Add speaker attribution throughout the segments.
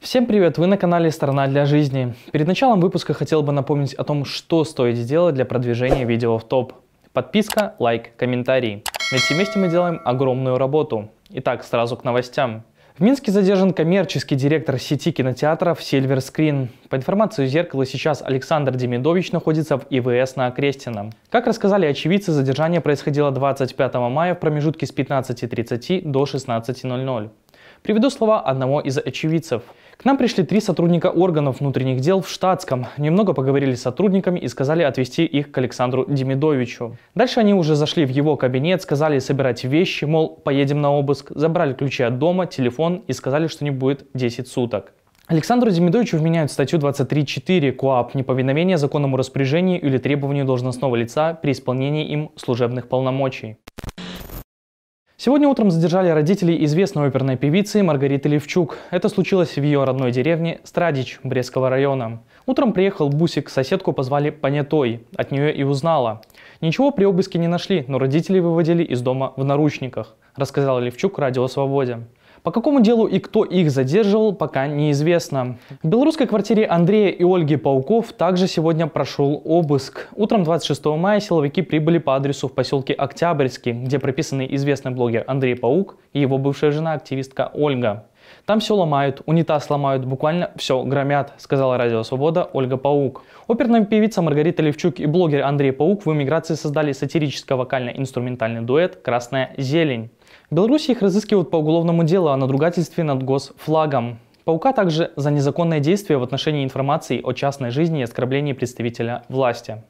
Speaker 1: Всем привет, вы на канале Сторона для жизни». Перед началом выпуска хотел бы напомнить о том, что стоит сделать для продвижения видео в топ. Подписка, лайк, комментарий. Ведь вместе мы делаем огромную работу. Итак, сразу к новостям. В Минске задержан коммерческий директор сети кинотеатров Silver Screen. По информации «Зеркала», сейчас Александр Демидович находится в ИВС на Окрестина. Как рассказали очевидцы, задержание происходило 25 мая в промежутке с 15.30 до 16.00. Приведу слова одного из очевидцев. К нам пришли три сотрудника органов внутренних дел в штатском. Немного поговорили с сотрудниками и сказали отвезти их к Александру Демидовичу. Дальше они уже зашли в его кабинет, сказали собирать вещи, мол, поедем на обыск, забрали ключи от дома, телефон и сказали, что не будет 10 суток. Александру Демидовичу вменяют статью 23.4 КОАП «Неповиновение законному распоряжению или требованию должностного лица при исполнении им служебных полномочий». Сегодня утром задержали родителей известной оперной певицы Маргариты Левчук. Это случилось в ее родной деревне Страдич Брестского района. Утром приехал бусик, соседку позвали понятой, от нее и узнала. Ничего при обыске не нашли, но родители выводили из дома в наручниках, рассказала Левчук Радио Свободе. По какому делу и кто их задерживал, пока неизвестно. В белорусской квартире Андрея и Ольги Пауков также сегодня прошел обыск. Утром 26 мая силовики прибыли по адресу в поселке Октябрьский, где прописаны известный блогер Андрей Паук и его бывшая жена, активистка Ольга. Там все ломают, унитаз ломают, буквально все громят, сказала Радио Свобода Ольга Паук. Оперная певица Маргарита Левчук и блогер Андрей Паук в эмиграции создали сатирическо-вокально-инструментальный дуэт «Красная зелень». В Беларуси их разыскивают по уголовному делу о надругательстве над госфлагом. Паука также за незаконное действие в отношении информации о частной жизни и оскорблении представителя власти.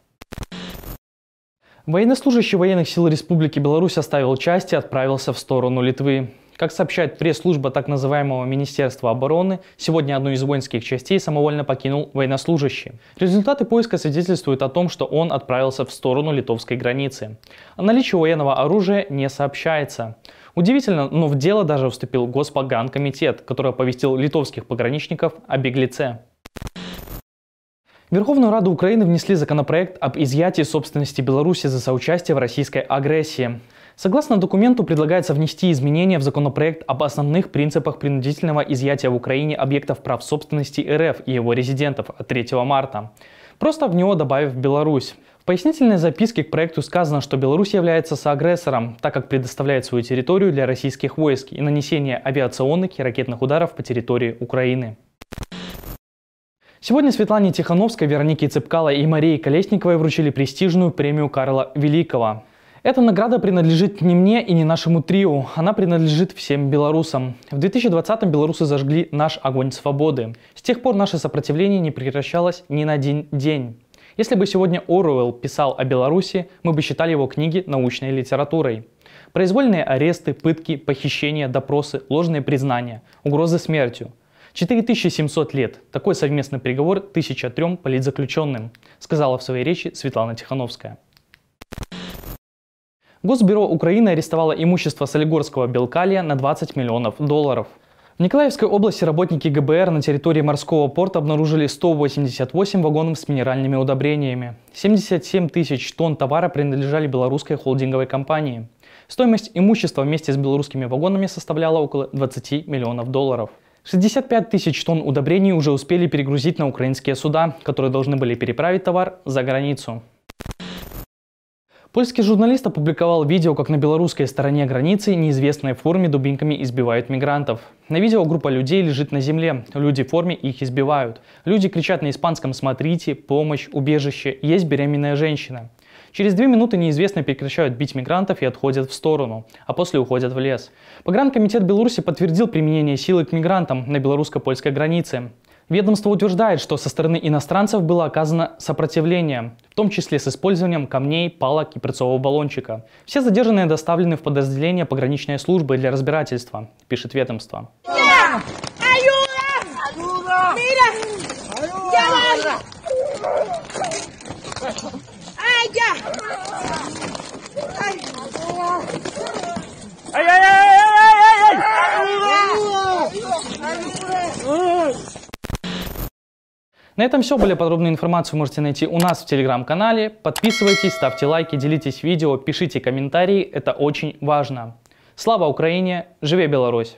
Speaker 1: Военнослужащий военных сил Республики Беларусь оставил часть и отправился в сторону Литвы. Как сообщает пресс-служба так называемого Министерства обороны, сегодня одну из воинских частей самовольно покинул военнослужащий. Результаты поиска свидетельствуют о том, что он отправился в сторону литовской границы. О наличии военного оружия не сообщается. Удивительно, но в дело даже вступил Госпоганкомитет, который оповестил литовских пограничников о беглеце. Верховную Раду Украины внесли законопроект об изъятии собственности Беларуси за соучастие в российской агрессии. Согласно документу, предлагается внести изменения в законопроект об основных принципах принудительного изъятия в Украине объектов прав собственности РФ и его резидентов от 3 марта. Просто в него добавив Беларусь пояснительной записке к проекту сказано, что Беларусь является соагрессором, так как предоставляет свою территорию для российских войск и нанесение авиационных и ракетных ударов по территории Украины. Сегодня Светлане Тихановской, Веронике Цепкало и Марии Колесниковой вручили престижную премию Карла Великого. Эта награда принадлежит не мне и не нашему трио, она принадлежит всем белорусам. В 2020-м белорусы зажгли наш огонь свободы. С тех пор наше сопротивление не прекращалось ни на один день. Если бы сегодня Оруэлл писал о Беларуси, мы бы считали его книги научной литературой. Произвольные аресты, пытки, похищения, допросы, ложные признания, угрозы смертью. 4700 лет – такой совместный приговор 1003 политзаключенным, сказала в своей речи Светлана Тихановская. Госбюро Украины арестовало имущество солигорского Белкалия на 20 миллионов долларов. В Николаевской области работники ГБР на территории морского порта обнаружили 188 вагонов с минеральными удобрениями. 77 тысяч тонн товара принадлежали белорусской холдинговой компании. Стоимость имущества вместе с белорусскими вагонами составляла около 20 миллионов долларов. 65 тысяч тонн удобрений уже успели перегрузить на украинские суда, которые должны были переправить товар за границу. Польский журналист опубликовал видео, как на белорусской стороне границы неизвестные в форме дубинками избивают мигрантов. На видео группа людей лежит на земле, люди в форме их избивают. Люди кричат на испанском «смотрите», «помощь», «убежище», «есть беременная женщина». Через две минуты неизвестные прекращают бить мигрантов и отходят в сторону, а после уходят в лес. Погранкомитет Беларуси подтвердил применение силы к мигрантам на белорусско-польской границе. Ведомство утверждает, что со стороны иностранцев было оказано сопротивление, в том числе с использованием камней, палок и перцового баллончика. Все задержанные доставлены в подразделение пограничной службы для разбирательства, пишет ведомство. Yeah! На этом все. Более подробную информацию можете найти у нас в телеграм-канале. Подписывайтесь, ставьте лайки, делитесь видео, пишите комментарии. Это очень важно. Слава Украине! Живе Беларусь!